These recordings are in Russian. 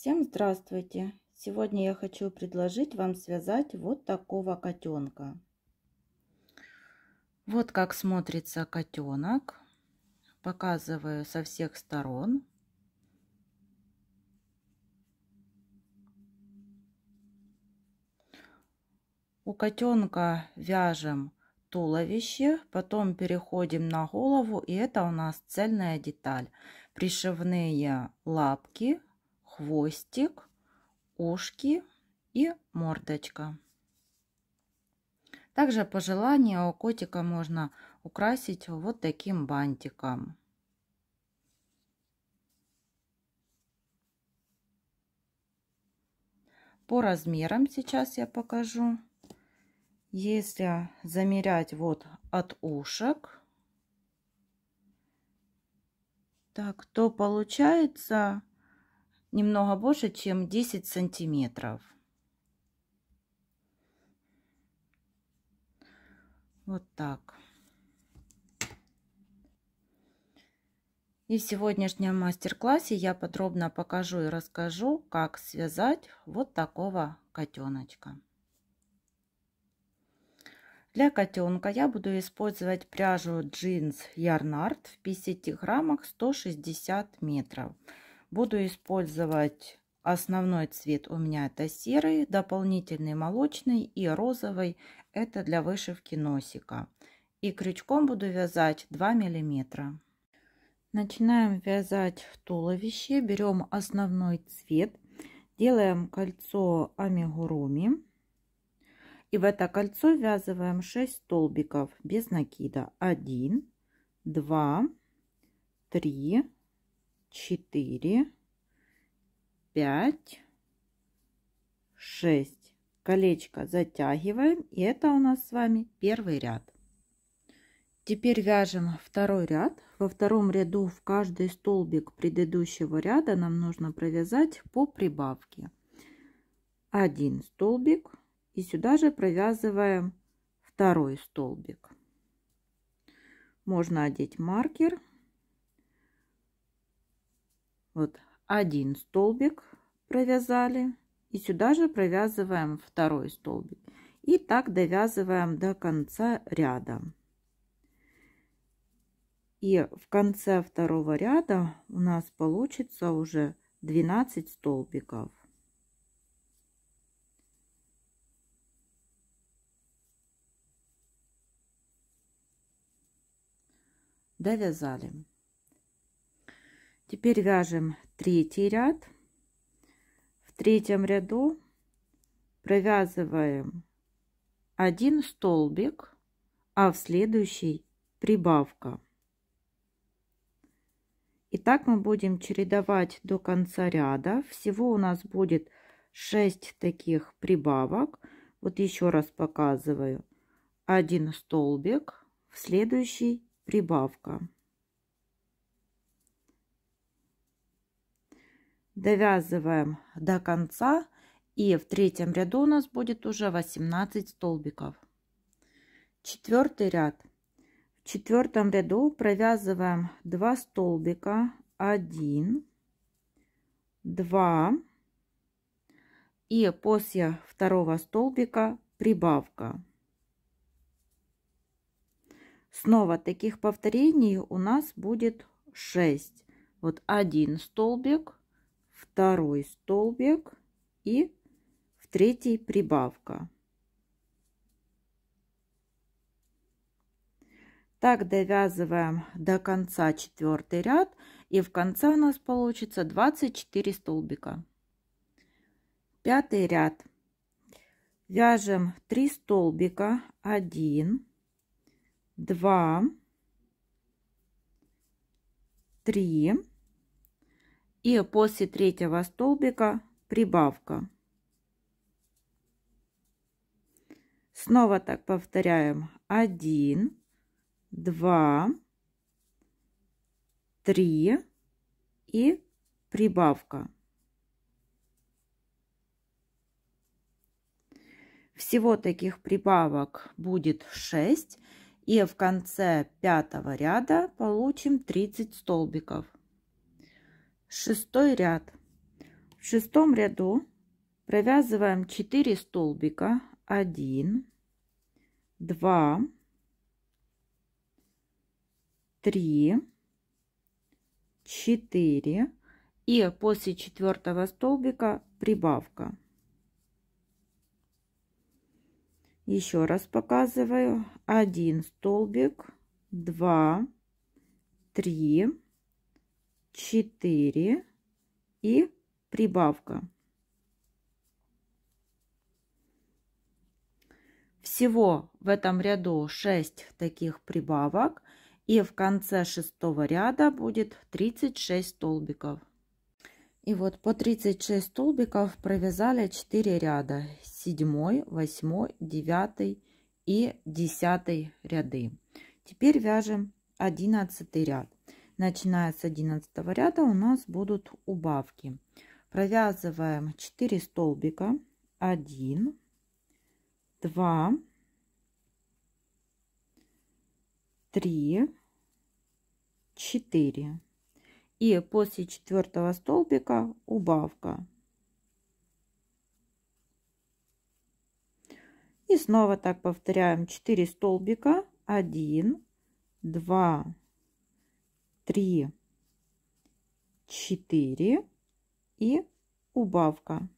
Всем здравствуйте! Сегодня я хочу предложить вам связать вот такого котенка. Вот как смотрится котенок. Показываю со всех сторон. У котенка вяжем туловище, потом переходим на голову, и это у нас цельная деталь. Пришивные лапки хвостик, ушки и мордочка. Также по желанию у котика можно украсить вот таким бантиком. По размерам сейчас я покажу. Если замерять вот от ушек, так, то получается немного больше, чем 10 сантиметров. Вот так. И в сегодняшнем мастер-классе я подробно покажу и расскажу, как связать вот такого котеночка. Для котенка я буду использовать пряжу джинс Ярнард в 50 граммах 160 метров. Буду использовать основной цвет у меня это серый, дополнительный молочный и розовый. Это для вышивки носика. И крючком буду вязать 2 миллиметра. Начинаем вязать туловище. Берем основной цвет. Делаем кольцо амигуруми. И в это кольцо ввязываем 6 столбиков без накида. 1, 2, 3, четыре, пять, шесть. Колечко затягиваем. И это у нас с вами первый ряд. Теперь вяжем второй ряд. Во втором ряду в каждый столбик предыдущего ряда нам нужно провязать по прибавке. Один столбик и сюда же провязываем второй столбик. Можно одеть маркер вот один столбик провязали. И сюда же провязываем второй столбик. И так довязываем до конца ряда. И в конце второго ряда у нас получится уже 12 столбиков. Довязали. Теперь вяжем третий ряд. В третьем ряду провязываем один столбик, а в следующий прибавка. И так мы будем чередовать до конца ряда. Всего у нас будет 6 таких прибавок. Вот еще раз показываю. Один столбик, в следующий прибавка. довязываем до конца и в третьем ряду у нас будет уже 18 столбиков четвертый ряд в четвертом ряду провязываем 2 столбика 1 2 и после второго столбика прибавка снова таких повторений у нас будет 6 вот один столбик второй столбик и в третий прибавка. Так довязываем до конца четвертый ряд и в конце у нас получится 24 столбика. Пятый ряд. Вяжем 3 столбика 1, 2, 3, и после третьего столбика прибавка. Снова так повторяем. 1, 2, 3 и прибавка. Всего таких прибавок будет 6. И в конце пятого ряда получим 30 столбиков шестой ряд. В шестом ряду провязываем 4 столбика. 1, 2, 3, 4 и после четвертого столбика прибавка. Еще раз показываю. 1 столбик, 2, 3, 4 и прибавка. Всего в этом ряду 6 таких прибавок. И в конце шестого ряда будет 36 столбиков. И вот по 36 столбиков провязали 4 ряда. 7, 8, 9 и 10 ряды. Теперь вяжем 11 ряд начиная с 11 ряда у нас будут убавки. Провязываем 4 столбика. 1, 2, 3, 4. И после четвертого столбика убавка. И снова так повторяем 4 столбика. 1, 2, 3. 3, 4 и убавка.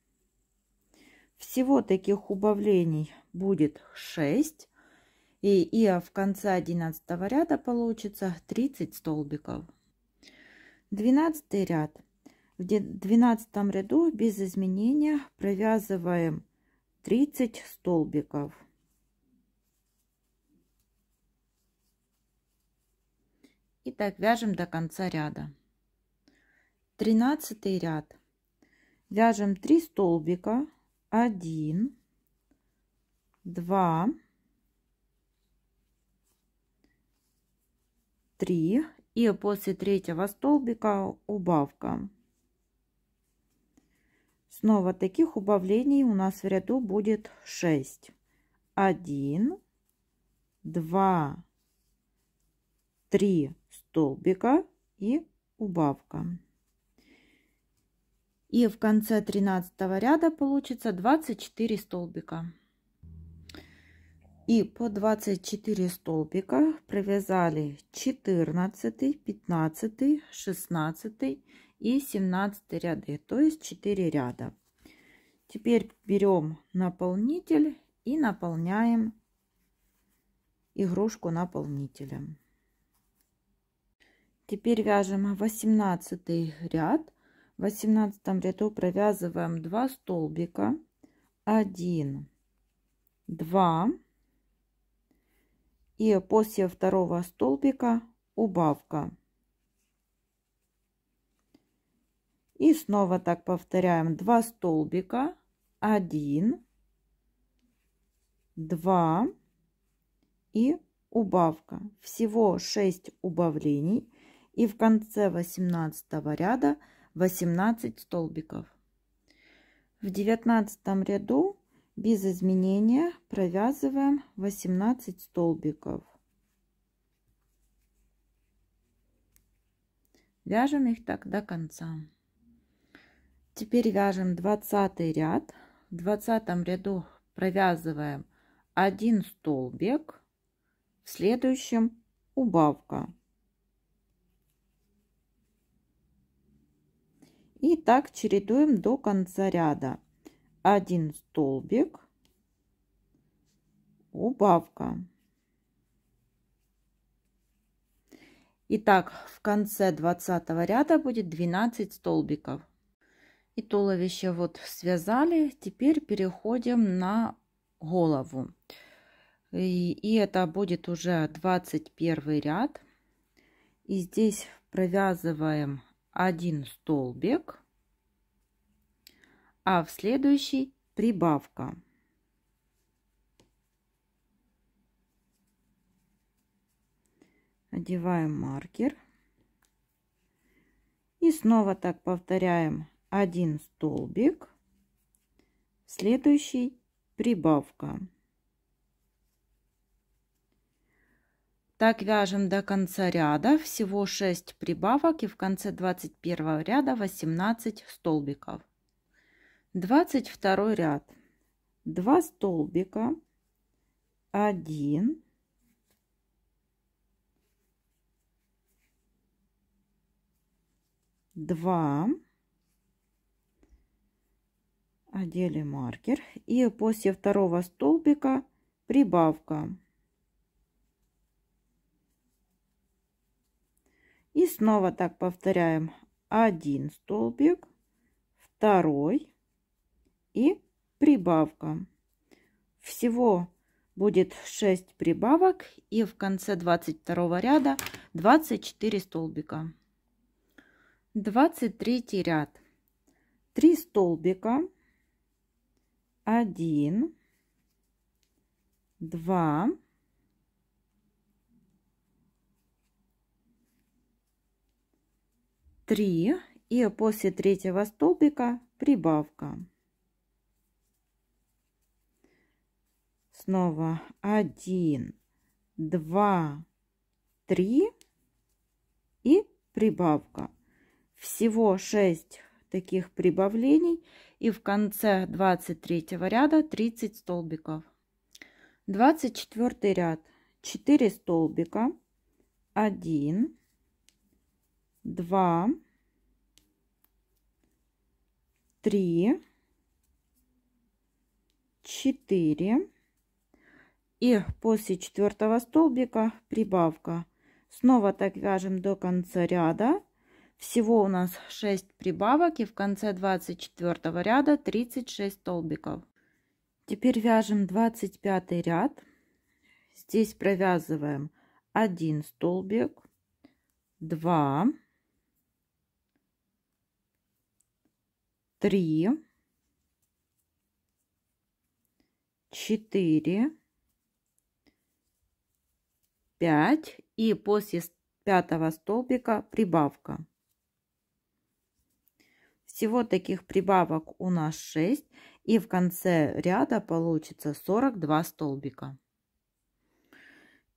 Всего таких убавлений будет 6. И, и в конце 11 ряда получится 30 столбиков. 12 ряд. В 12 ряду без изменения провязываем 30 столбиков. и так вяжем до конца ряда. 13 ряд. Вяжем 3 столбика. 1, 2, 3. И после третьего столбика убавка. Снова таких убавлений у нас в ряду будет 6. 1, 2, 3 столбика и убавка. И в конце 13 ряда получится 24 столбика. И по 24 столбика провязали 14, 15, 16 и 17 ряды, то есть 4 ряда. Теперь берем наполнитель и наполняем игрушку наполнителем. Теперь вяжем 18 ряд. В 18 ряду провязываем 2 столбика. 1, 2. И после второго столбика убавка. И снова так повторяем 2 столбика, 1, 2 и убавка. Всего 6 убавлений и в конце 18 ряда 18 столбиков. В 19 ряду без изменения провязываем 18 столбиков. Вяжем их так до конца. Теперь вяжем 20 ряд. В 20 ряду провязываем 1 столбик, в следующем убавка И так чередуем до конца ряда. Один столбик, убавка. Итак, в конце 20 ряда будет 12 столбиков. И туловище вот связали. Теперь переходим на голову. И, и это будет уже 21 ряд. И здесь провязываем один столбик, а в следующий прибавка. Одеваем маркер. И снова так повторяем один столбик, следующий прибавка. Так вяжем до конца ряда, всего 6 прибавок и в конце 21 ряда 18 столбиков. 22 ряд. 2 столбика, 1, 2, одели маркер и после второго столбика прибавка И снова так повторяем. Один столбик, второй и прибавка. Всего будет 6 прибавок и в конце 22 ряда 24 столбика. 23 ряд. 3 столбика. 1, 2, 3 и после третьего столбика прибавка. Снова 1, 2, 3 и прибавка. Всего 6 таких прибавлений и в конце 23 ряда 30 столбиков. 24 ряд 4 столбика 1 два, три, четыре. И после четвертого столбика прибавка. Снова так вяжем до конца ряда. Всего у нас 6 прибавок и в конце 24 ряда 36 столбиков. Теперь вяжем 25 ряд. Здесь провязываем 1 столбик, 2, три, четыре, пять. И после пятого столбика прибавка. Всего таких прибавок у нас 6. И в конце ряда получится 42 столбика.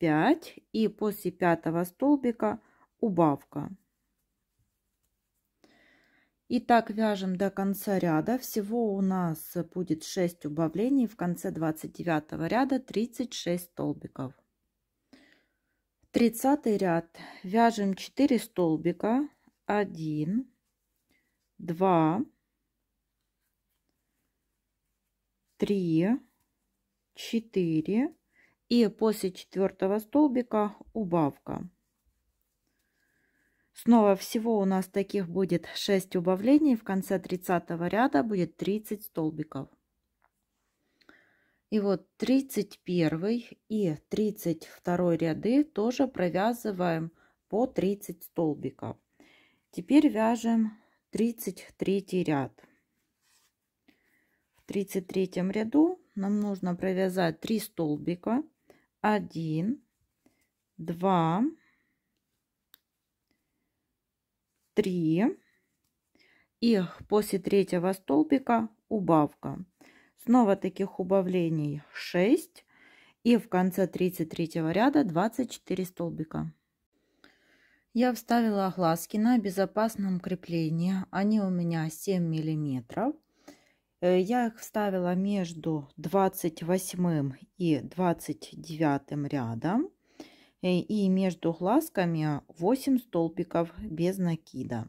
5 и после пятого столбика убавка. И так вяжем до конца ряда. Всего у нас будет 6 убавлений. В конце 29 ряда 36 столбиков. 30 ряд. Вяжем 4 столбика. 1, 2, 3, 4, и после четвертого столбика убавка. Снова всего у нас таких будет 6 убавлений. В конце 30 ряда будет 30 столбиков. И вот 31 и 32 ряды тоже провязываем по 30 столбиков. Теперь вяжем 33 ряд. В 33 ряду нам нужно провязать 3 столбика один, два, три. И после третьего столбика убавка. Снова таких убавлений 6. И в конце 33 ряда 24 столбика. Я вставила глазки на безопасном креплении. Они у меня 7 миллиметров. Э, я их вставила между 28 и 29 рядом э, и между глазками 8 столбиков без накида.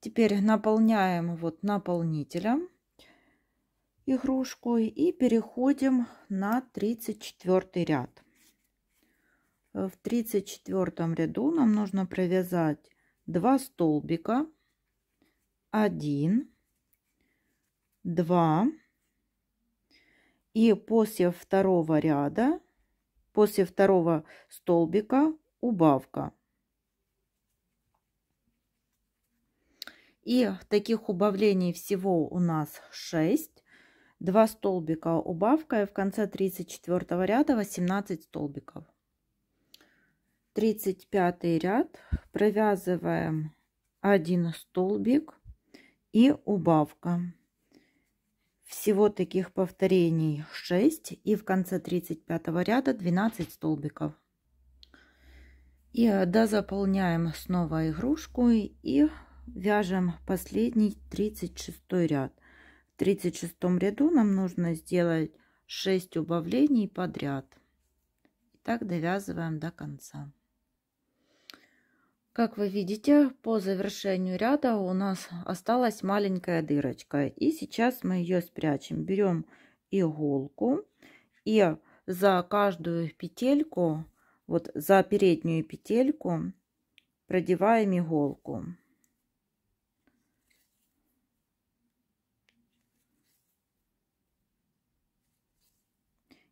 Теперь наполняем вот наполнителем игрушку и переходим на 34 ряд. В 34 ряду нам нужно провязать 2 столбика, 1, 2. И после второго ряда, после второго столбика убавка. И таких убавлений всего у нас 6. 2 столбика убавка и в конце 34 ряда 18 столбиков. 35 ряд провязываем 1 столбик и убавка. Всего таких повторений 6 и в конце 35 ряда 12 столбиков. И э, дозаполняем снова игрушку и вяжем последний 36 ряд. В 36 ряду нам нужно сделать 6 убавлений подряд. И так довязываем до конца. Как вы видите, по завершению ряда у нас осталась маленькая дырочка. И сейчас мы ее спрячем. Берем иголку и за каждую петельку, вот за переднюю петельку, продеваем иголку.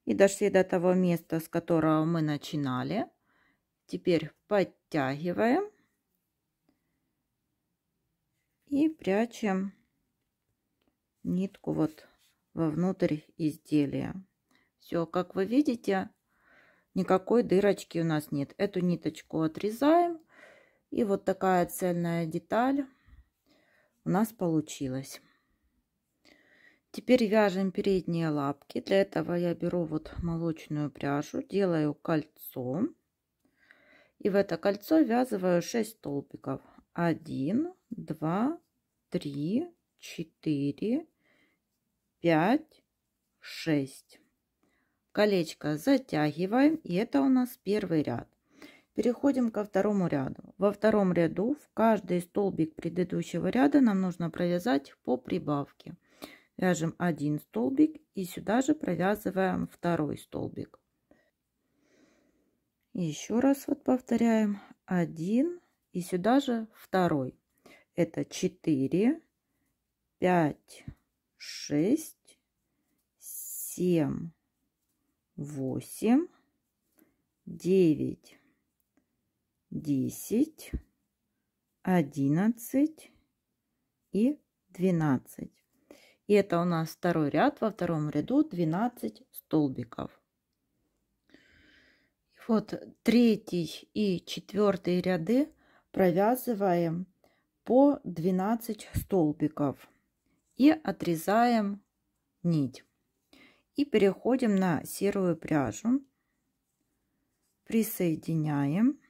И дошли до того места, с которого мы начинали. Теперь подтягиваем и прячем нитку вот вовнутрь изделия. Все, как вы видите, никакой дырочки у нас нет. Эту ниточку отрезаем. И вот такая цельная деталь у нас получилась. Теперь вяжем передние лапки. Для этого я беру вот молочную пряжу, делаю кольцо. И в это кольцо ввязываю 6 столбиков. 1, 2, 3, 4, 5, 6. Колечко затягиваем, и это у нас первый ряд. Переходим ко второму ряду. Во втором ряду в каждый столбик предыдущего ряда нам нужно провязать по прибавке. Вяжем один столбик и сюда же провязываем второй столбик. Еще раз вот повторяем. 1, и сюда же второй. Это 4, 5, 6, 7, 8, 9, 10, 11 и 12. И это у нас второй ряд. Во втором ряду 12 столбиков. Вот третий и четвертый ряды провязываем по 12 столбиков и отрезаем нить. И переходим на серую пряжу, присоединяем.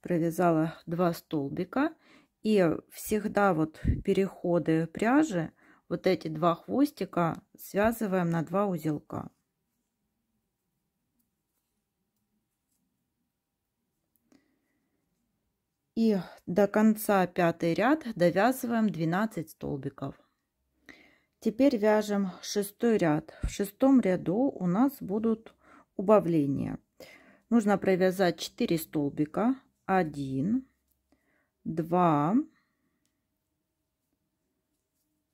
Провязала 2 столбика и всегда вот переходы пряжи, вот эти два хвостика связываем на два узелка. И до конца пятый ряд довязываем 12 столбиков. Теперь вяжем шестой ряд. В шестом ряду у нас будут убавления. Нужно провязать 4 столбика. 1, 2,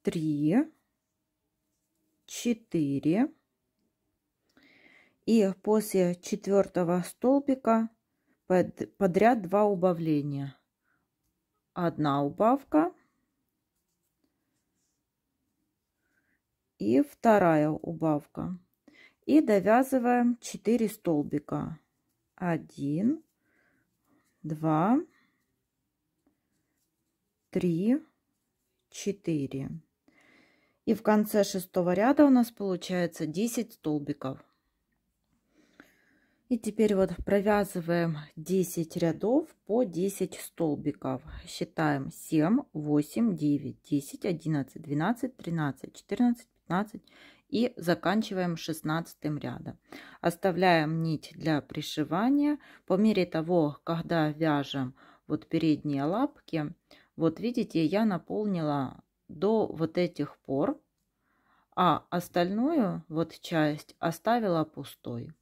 3, 4. И после четвертого столбика под, подряд два убавления. Одна убавка и вторая убавка. И довязываем 4 столбика. 1, 2, 3, 4. И в конце шестого ряда у нас получается 10 столбиков. И теперь вот провязываем 10 рядов по 10 столбиков. Считаем 7, 8, 9, 10, 11, 12, 13, 14, 15 и заканчиваем 16 рядом. Оставляем нить для пришивания. По мере того, когда вяжем вот передние лапки, вот видите, я наполнила до вот этих пор, а остальную вот часть оставила пустой.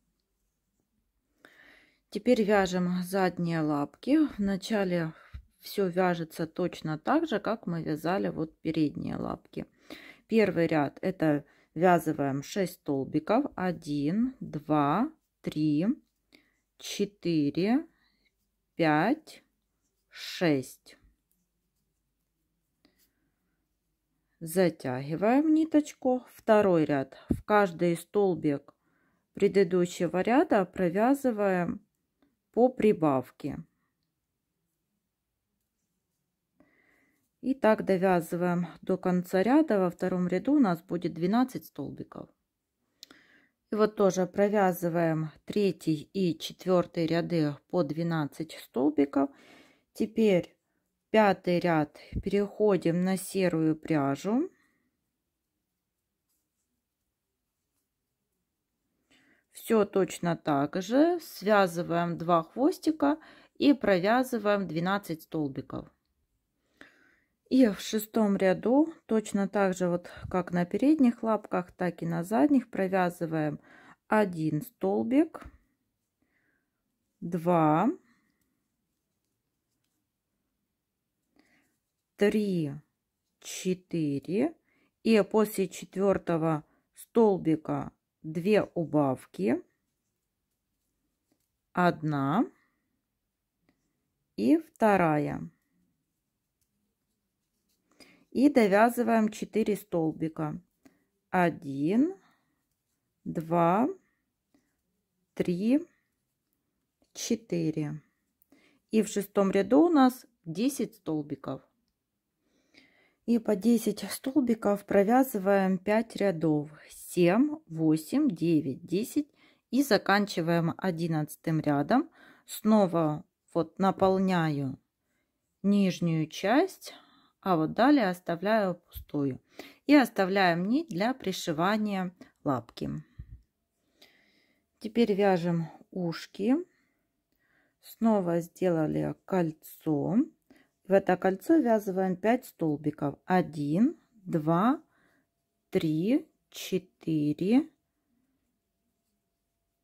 Теперь вяжем задние лапки. Вначале все вяжется точно так же, как мы вязали вот передние лапки. Первый ряд это вязываем 6 столбиков. 1, 2, 3, 4, 5, 6. Затягиваем ниточку. Второй ряд. В каждый столбик предыдущего ряда провязываем по прибавке. И так довязываем до конца ряда. Во втором ряду у нас будет 12 столбиков. И вот тоже провязываем третий и четвертый ряды по 12 столбиков. Теперь пятый ряд переходим на серую пряжу. Все точно так же. Связываем 2 хвостика и провязываем 12 столбиков. И в шестом ряду точно так же, вот как на передних лапках, так и на задних, провязываем 1 столбик, 2, 3, 4. И после четвертого столбика две убавки, одна и вторая. И довязываем 4 столбика. 1, 2, 3, 4. И в шестом ряду у нас 10 столбиков. И по 10 столбиков провязываем 5 рядов. 7, 8, 9, 10 и заканчиваем 11 рядом. Снова вот наполняю нижнюю часть, а вот далее оставляю пустую. И оставляем нить для пришивания лапки. Теперь вяжем ушки. Снова сделали кольцо. В это кольцо ввязываем 5 столбиков. 1, 2, 3, 4,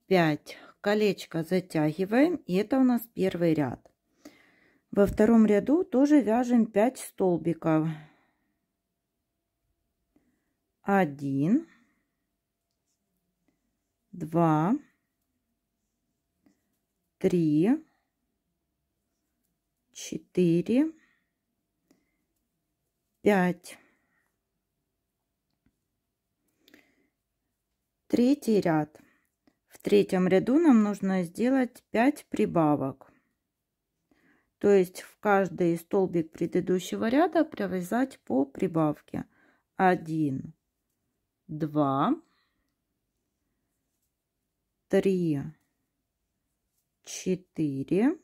5. Колечко затягиваем, и это у нас первый ряд. Во втором ряду тоже вяжем 5 столбиков. 1, 2, 3, 4, 5. Третий ряд. В третьем ряду нам нужно сделать 5 прибавок. То есть в каждый столбик предыдущего ряда провязать по прибавке. 1, 2, 3, 4,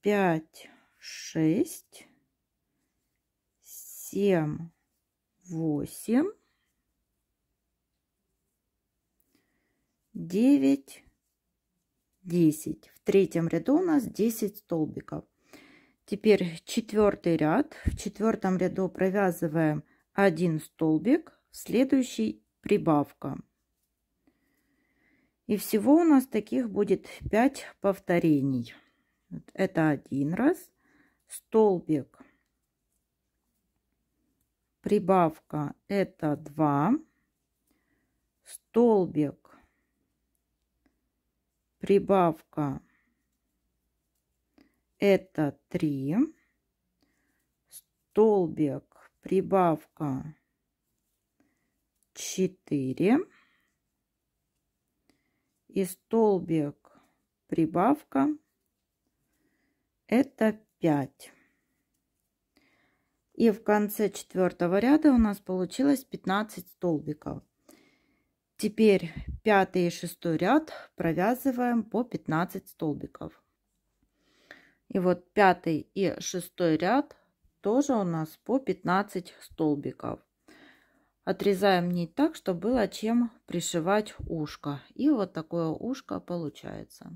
5, 6, 7, восемь, девять, десять. В третьем ряду у нас десять столбиков. Теперь четвертый ряд. В четвертом ряду провязываем один столбик, следующий прибавка. И всего у нас таких будет 5 повторений. Это один раз. Столбик прибавка это 2, столбик, прибавка это 3, столбик, прибавка 4 и столбик прибавка это 5. И в конце четвертого ряда у нас получилось 15 столбиков. Теперь пятый и шестой ряд провязываем по 15 столбиков. И вот пятый и шестой ряд тоже у нас по 15 столбиков. Отрезаем нить так, чтобы было чем пришивать ушко. И вот такое ушко получается.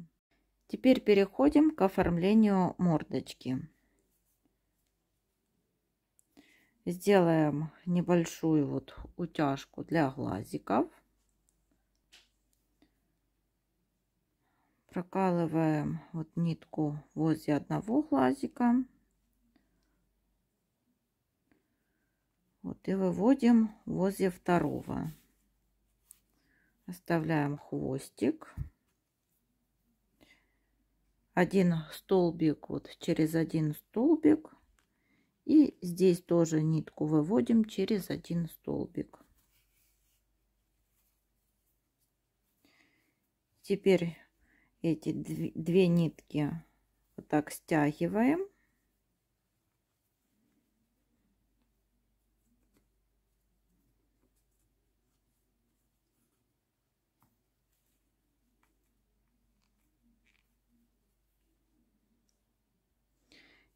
Теперь переходим к оформлению мордочки. Сделаем небольшую вот утяжку для глазиков. Прокалываем вот нитку возле одного глазика. Вот и выводим возле второго. Оставляем хвостик. Один столбик вот через один столбик и здесь тоже нитку выводим через один столбик. Теперь эти две нитки вот так стягиваем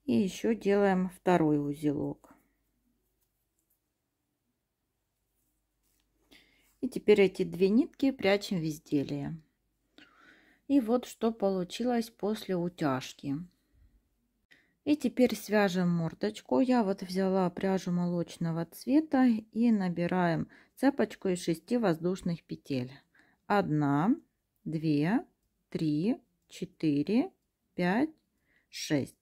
И еще делаем второй узелок. И теперь эти две нитки прячем в изделие. И вот что получилось после утяжки. И теперь свяжем мордочку. Я вот взяла пряжу молочного цвета и набираем цепочку из 6 воздушных петель. 1, 2, 3, 4, 5, 6.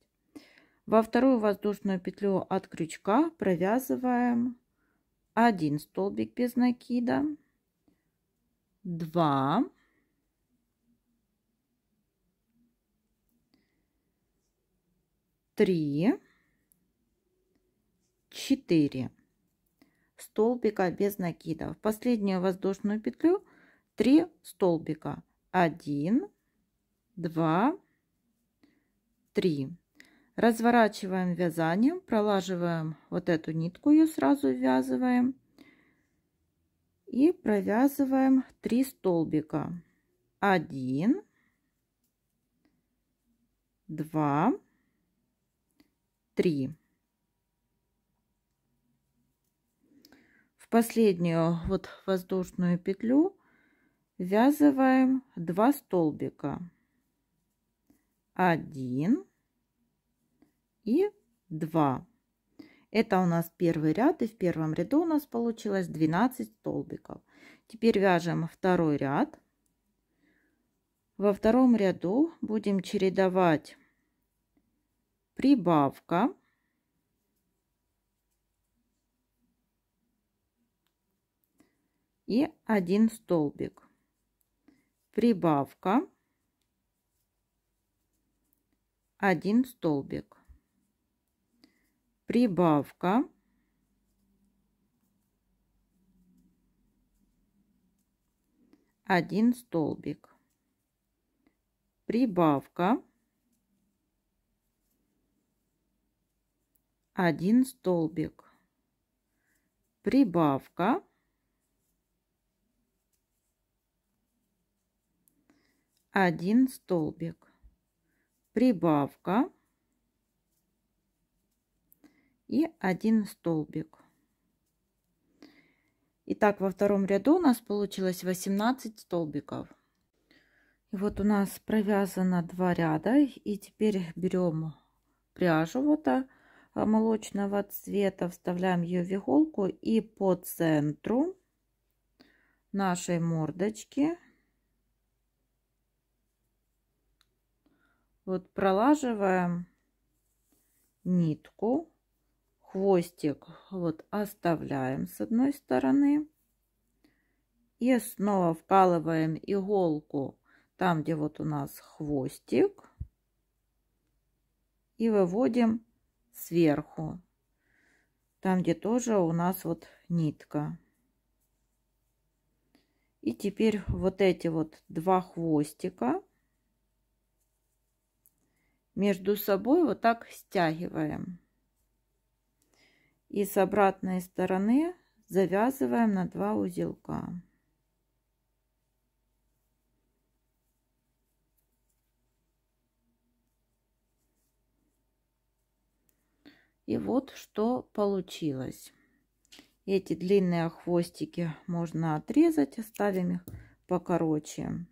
Во вторую воздушную петлю от крючка провязываем один столбик без накида, 2, 3, 4 столбика без накида. В последнюю воздушную петлю 3 столбика. 1, 2, 3. Разворачиваем вязанием, пролаживаем вот эту нитку, ее сразу ввязываем. И провязываем 3 столбика. 1, 2, 3. В последнюю вот воздушную петлю ввязываем 2 столбика. 1, 2, и 2. Это у нас первый ряд, и в первом ряду у нас получилось 12 столбиков. Теперь вяжем второй ряд. Во втором ряду будем чередовать прибавка. И один столбик. Прибавка. Один столбик прибавка. Один столбик. Прибавка. Один столбик. Прибавка. Один столбик. Прибавка и один столбик. Итак, во втором ряду у нас получилось 18 столбиков. И вот у нас провязано два ряда. И теперь берем пряжу вот а, молочного цвета, вставляем ее в иголку и по центру нашей мордочки вот пролаживаем нитку хвостик вот оставляем с одной стороны. И снова вкалываем иголку там, где вот у нас хвостик. И выводим сверху, там, где тоже у нас вот нитка. И теперь вот эти вот два хвостика между собой вот так стягиваем и с обратной стороны завязываем на два узелка. И вот что получилось. Эти длинные хвостики можно отрезать, оставим их покороче.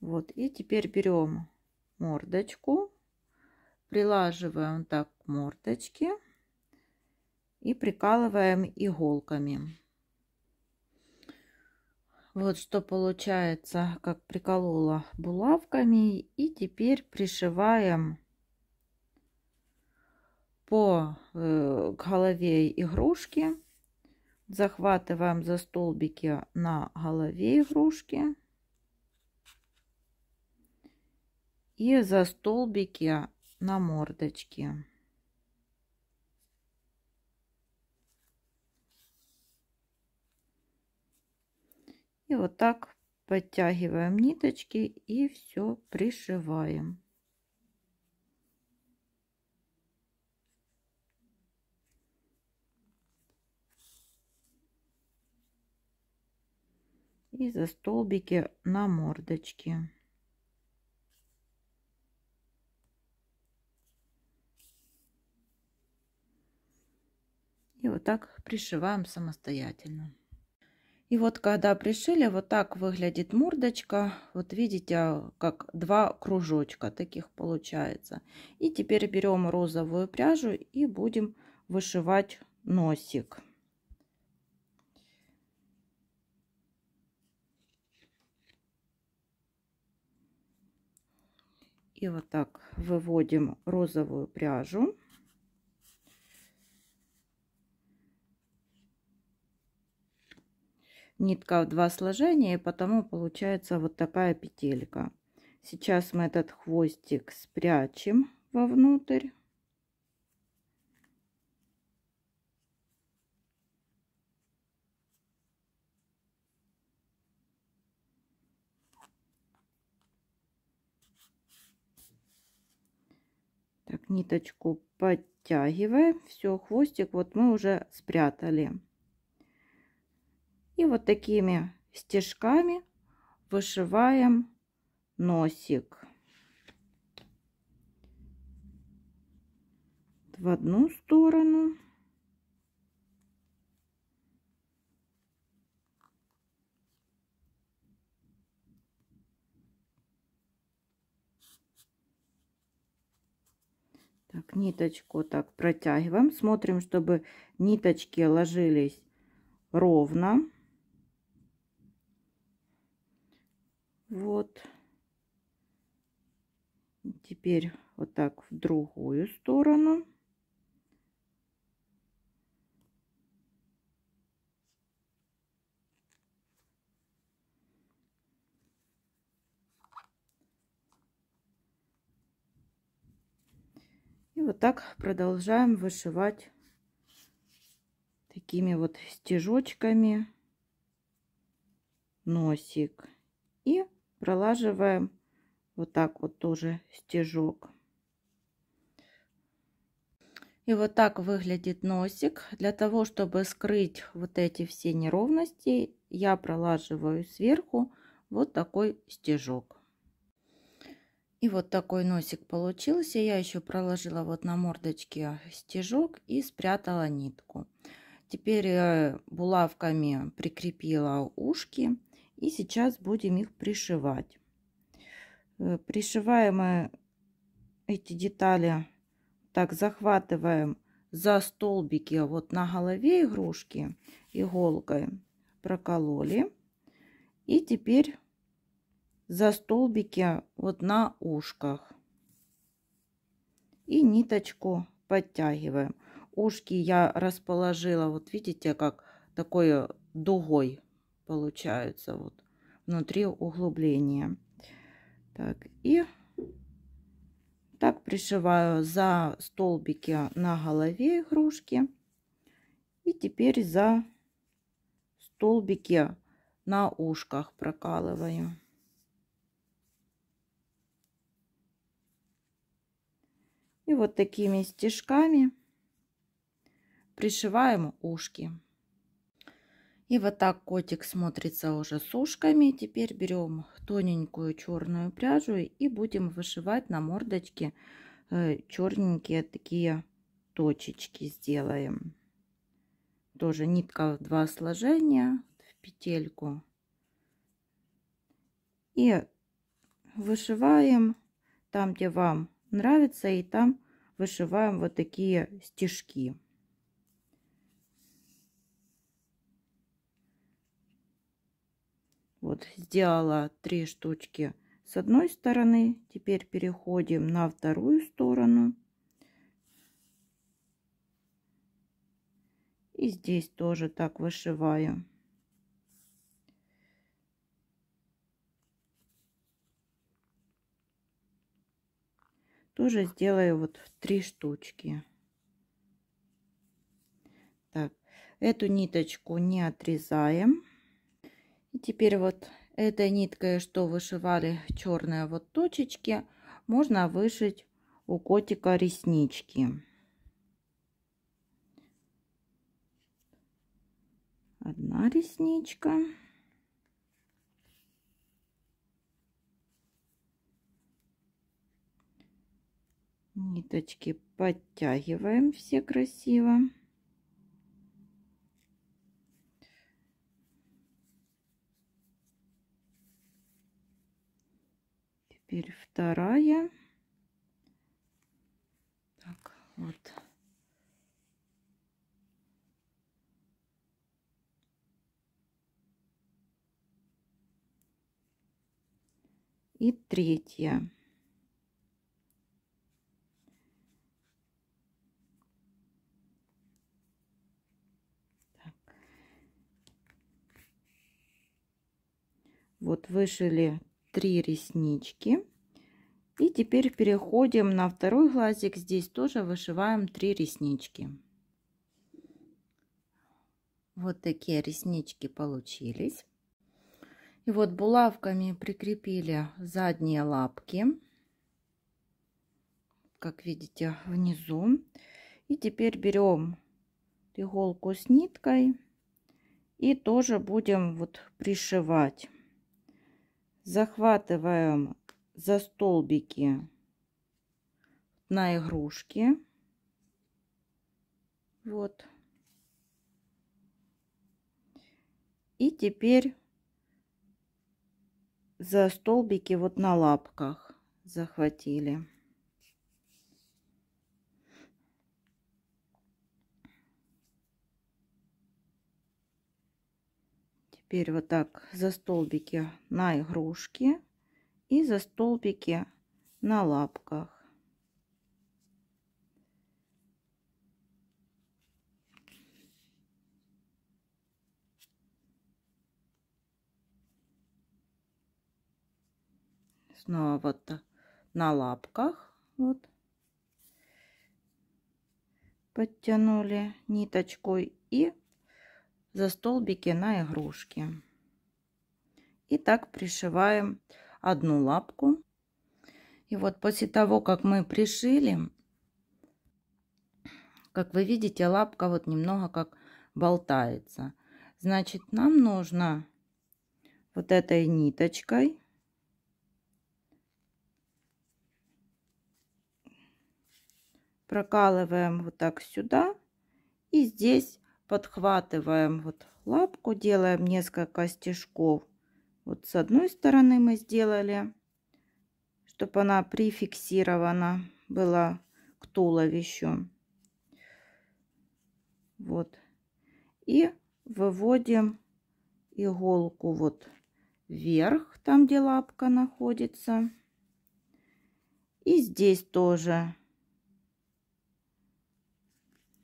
Вот, и теперь берем мордочку Прилаживаем так к мордочке и прикалываем иголками. Вот что получается, как приколола булавками. И теперь пришиваем по э, голове игрушки. Захватываем за столбики на голове игрушки. И за столбики на мордочке. И вот так подтягиваем ниточки и все пришиваем. И за столбики на мордочке. вот так пришиваем самостоятельно. И вот когда пришили, вот так выглядит мордочка. Вот видите, а, как два кружочка таких получается. И теперь берем розовую пряжу и будем вышивать носик. И вот так выводим розовую пряжу. нитка в два сложения, и потому получается вот такая петелька. Сейчас мы этот хвостик спрячем вовнутрь. Так, ниточку подтягиваем. Все, хвостик вот мы уже спрятали. И вот такими стежками вышиваем носик в одну сторону. Так, ниточку так протягиваем. Смотрим, чтобы ниточки ложились ровно. Вот. Теперь вот так в другую сторону. И вот так продолжаем вышивать такими вот стежочками носик и пролаживаем вот так вот тоже стежок. И вот так выглядит носик. Для того, чтобы скрыть вот эти все неровности, я пролаживаю сверху вот такой стежок. И вот такой носик получился. Я еще проложила вот на мордочке стежок и спрятала нитку. Теперь э, булавками прикрепила ушки. И сейчас будем их пришивать. Э, Пришиваем эти детали, так, захватываем за столбики вот на голове игрушки иголкой прокололи. И теперь за столбики вот на ушках. И ниточку подтягиваем. Ушки я расположила, вот видите, как такой дугой получаются вот внутри углубления. Так, и так пришиваю за столбики на голове игрушки. И теперь за столбики на ушках прокалываю. И вот такими стежками пришиваем ушки. И вот так котик смотрится уже с ушками. Теперь берем тоненькую черную пряжу и будем вышивать на мордочке э, черненькие такие точечки сделаем. Тоже нитка в два сложения в петельку. И вышиваем там, где вам нравится, и там вышиваем вот такие стежки. Вот сделала три штучки с одной стороны. Теперь переходим на вторую сторону. И здесь тоже так вышиваю. Тоже сделаю вот три штучки. Так, эту ниточку не отрезаем. И теперь вот этой ниткой, что вышивали черные вот точечки, можно вышить у котика реснички. Одна ресничка. Ниточки подтягиваем все красиво. теперь вторая. Так, вот. И третья. Так. Вот вышили 3 реснички. И теперь переходим на второй глазик. Здесь тоже вышиваем 3 реснички. Вот такие реснички получились. И вот булавками прикрепили задние лапки. Как видите, внизу. И теперь берем иголку с ниткой и тоже будем вот пришивать захватываем за столбики на игрушки. Вот. И теперь за столбики вот на лапках захватили. теперь вот так за столбики на игрушки и за столбики на лапках. Снова вот на лапках. Вот. Подтянули ниточкой и за столбики на игрушки. И так пришиваем одну лапку. И вот после того, как мы пришили, как вы видите, лапка вот немного как болтается. Значит, нам нужно вот этой ниточкой прокалываем вот так сюда и здесь подхватываем вот лапку, делаем несколько стежков. Вот с одной стороны мы сделали, чтобы она прификсирована была к туловищу. Вот. И выводим иголку вот вверх, там где лапка находится. И здесь тоже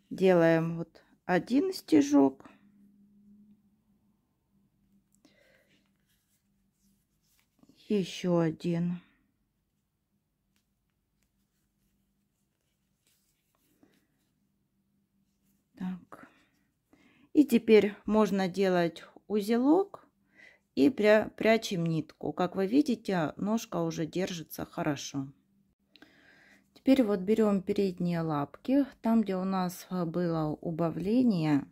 делаем вот один стежок еще один так и теперь можно делать узелок и прячем нитку как вы видите ножка уже держится хорошо Теперь вот берем передние лапки, там где у нас э, было убавление,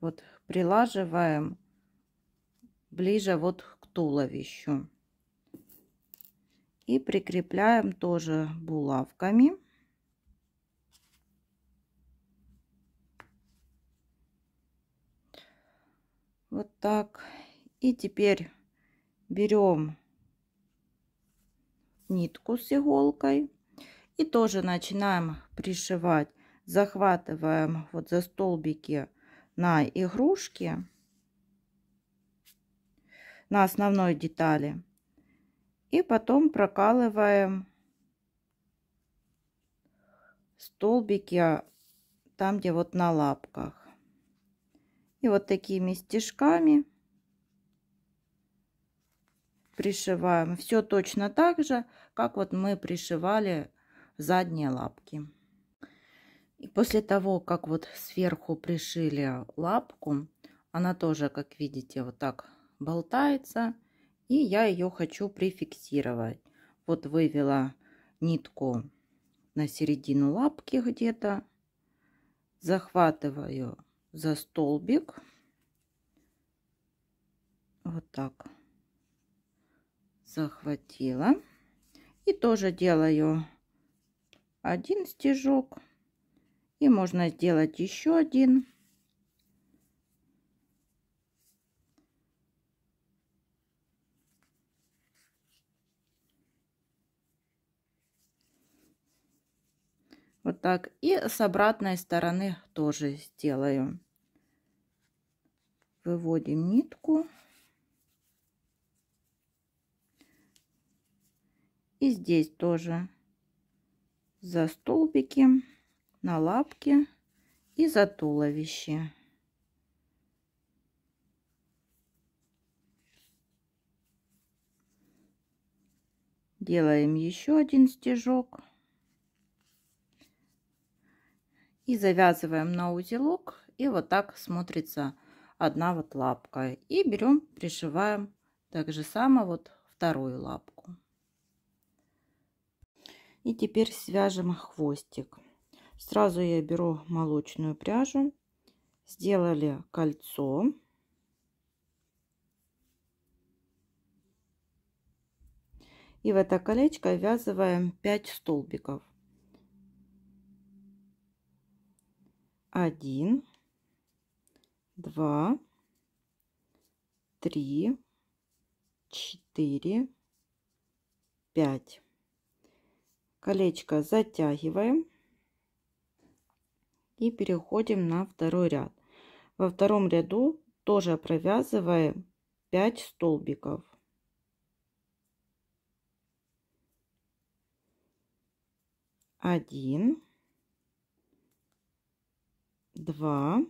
вот прилаживаем ближе вот к туловищу. И прикрепляем тоже булавками. Вот так. И теперь берем нитку с иголкой и тоже начинаем пришивать. Захватываем вот за столбики на игрушки, на основной детали. И потом прокалываем столбики там, где вот на лапках. И вот такими стежками пришиваем. Все точно так же, как вот мы пришивали задние лапки. И после того, как вот сверху пришили лапку, она тоже, как видите, вот так болтается. И я ее хочу прификсировать. Вот вывела нитку на середину лапки где-то. Захватываю за столбик. Вот так. Захватила. И тоже делаю один стежок. И можно сделать еще один. Вот так. И с обратной стороны тоже сделаю. Выводим нитку. И здесь тоже за столбики, на лапки и за туловище. Делаем еще один стежок. И завязываем на узелок. И вот так смотрится одна вот лапка. И берем, пришиваем так же само вот вторую лапку. И теперь свяжем хвостик. Сразу я беру молочную пряжу. Сделали кольцо. И в это колечко ввязываем 5 столбиков. 1, 2, 3, 4, 5 колечко затягиваем и переходим на второй ряд. Во втором ряду тоже провязываем 5 столбиков. Один, два,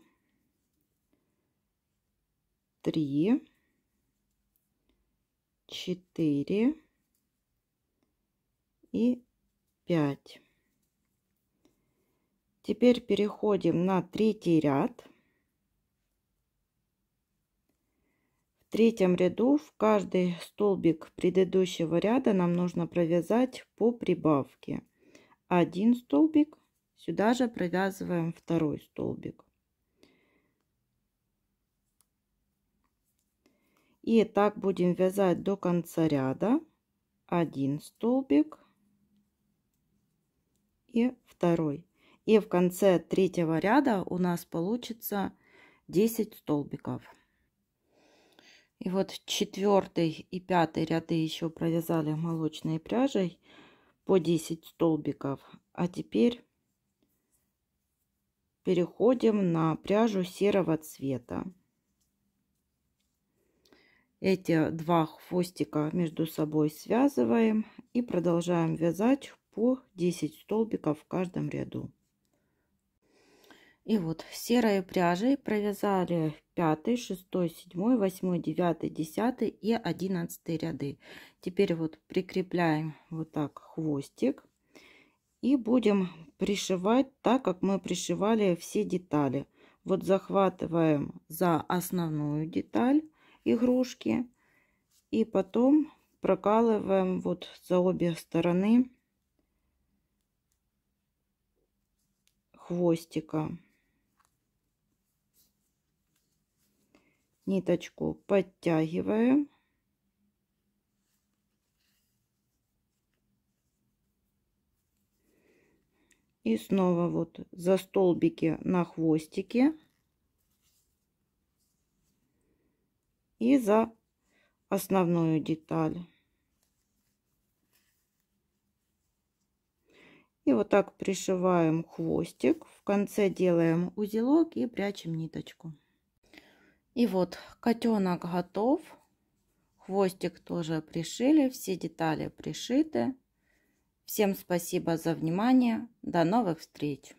три, четыре и 5. Теперь переходим на третий ряд. В третьем ряду в каждый столбик предыдущего ряда нам нужно провязать по прибавке. Один столбик, сюда же провязываем второй столбик. И так будем вязать до конца ряда. Один столбик, и второй. И в конце третьего ряда у нас получится 10 столбиков. И вот четвертый и пятый ряды еще провязали молочной пряжей по 10 столбиков. А теперь переходим на пряжу серого цвета. Эти два хвостика между собой связываем и продолжаем вязать по 10 столбиков в каждом ряду. И вот серой пряжей провязали 5, 6, 7, 8, 9, 10 и 11 ряды. Теперь вот прикрепляем вот так хвостик и будем пришивать так, как мы пришивали все детали. Вот захватываем за основную деталь игрушки и потом прокалываем вот за обе стороны хвостика. Ниточку подтягиваем И снова вот за столбики на хвостике. И за основную деталь. И вот так пришиваем хвостик, в конце делаем узелок и прячем ниточку. И вот котенок готов. Хвостик тоже пришили, все детали пришиты. Всем спасибо за внимание. До новых встреч!